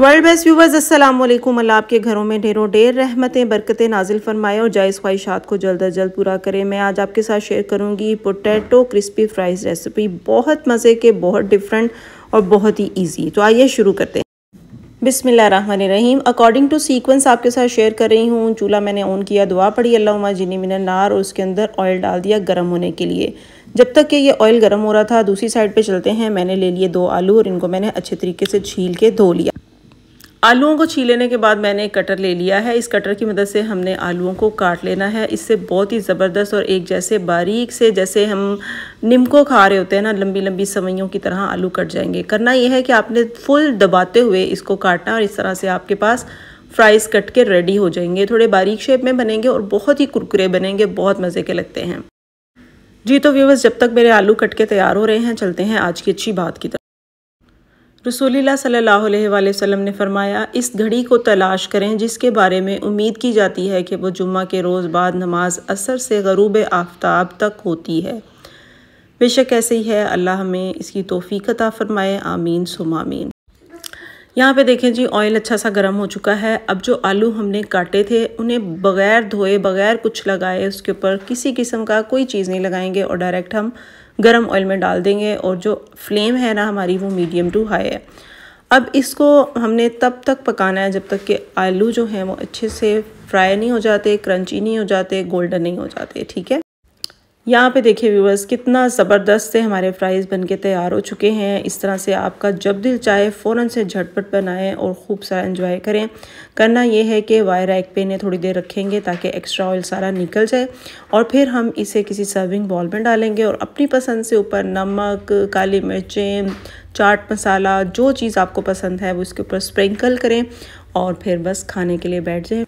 world best viewers अस्सलाम वालेकुम अल्लाह आपके घरों में ढेरों ढेर रहमतें बरकतें नाजिल फरमाए और जायज़ ख्वाहिशात को जल्द अज जल्द पूरा करें मैं आज आपके साथ शेयर करूंगी पोटैटो क्रिस्पी फ्राइज़ रेसिपी बहुत मज़े के बहुत डिफरेंट और बहुत ही ईजी तो आइए शुरू करते हैं रहीम अकॉर्डिंग टू सीक्वेंस आपके साथ शेयर कर रही हूँ चूल्हा मैंने ऑन किया दुआ पड़ी अल्लाह जिनी मैंने नार और उसके अंदर ऑयल डाल दिया गर्म होने के लिए जब तक कि ये ऑयल गर्म हो रहा था दूसरी साइड पर चलते हैं मैंने ले लिए दो आलू और इनको मैंने अच्छे तरीके से छील के धो लिया आलूओं को छी लेने के बाद मैंने एक कटर ले लिया है इस कटर की मदद से हमने आलूओं को काट लेना है इससे बहुत ही ज़बरदस्त और एक जैसे बारीक से जैसे हम निमको खा रहे होते हैं ना लंबी लंबी सवैयों की तरह आलू कट जाएंगे करना यह है कि आपने फुल दबाते हुए इसको काटना और इस तरह से आपके पास फ्राइज़ कट के रेडी हो जाएंगे थोड़े बारीक शेप में बनेंगे और बहुत ही कुरकुरे बनेंगे बहुत मज़े के लगते हैं जी तो व्यूवर्स जब तक मेरे आलू कट के तैयार हो रहे हैं चलते हैं आज की अच्छी बात की रसूलुल्लाह सल्लल्लाहु अलैहि वसल्लम ने फरमाया इस घड़ी को तलाश करें जिसके बारे में उम्मीद की जाती है कि वह जुम्मा के रोज़ बाद नमाज असर से गरूब आफ्ताब तक होती है बेशक ऐसे ही है अल्लाह हमें इसकी तोफ़ी कता फ़रमाए आमीन सुमामीन यहाँ पे देखें जी ऑयल अच्छा सा गर्म हो चुका है अब जो आलू हमने काटे थे उन्हें बगैर धोए बगैर कुछ लगाए उसके ऊपर किसी किस्म का कोई चीज़ नहीं लगाएंगे और डायरेक्ट हम गर्म ऑयल में डाल देंगे और जो फ्लेम है ना हमारी वो मीडियम टू हाई है अब इसको हमने तब तक पकाना है जब तक कि आलू जो हैं वो अच्छे से फ्राई नहीं हो जाते क्रंची नहीं हो जाते गोल्डन नहीं हो जाते ठीक है यहाँ पे देखिए व्यूवर्स कितना ज़बरदस्त से हमारे फ्राइज़ बनके तैयार हो चुके हैं इस तरह से आपका जब दिल चाहे फ़ौरन से झटपट बनाएं और खूब सारा इन्जॉय करें करना ये है कि वायर एग पे इन्हें थोड़ी देर रखेंगे ताकि एक्स्ट्रा ऑयल सारा निकल जाए और फिर हम इसे किसी सर्विंग बॉल में डालेंगे और अपनी पसंद से ऊपर नमक काली मिर्चें चाट मसाला जो चीज़ आपको पसंद है वो इसके ऊपर स्प्रिंकल करें और फिर बस खाने के लिए बैठ जाएँ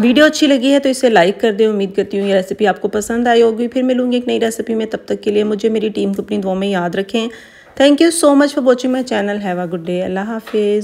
वीडियो अच्छी लगी है तो इसे लाइक कर दें उम्मीद करती हूँ ये रेसिपी आपको पसंद आई होगी फिर मिलूंगी एक नई रेसिपी में तब तक के लिए मुझे मेरी टीम को अपनी दुआ में याद रखें thank you so much for watching my channel have a good day Allah हाफिज़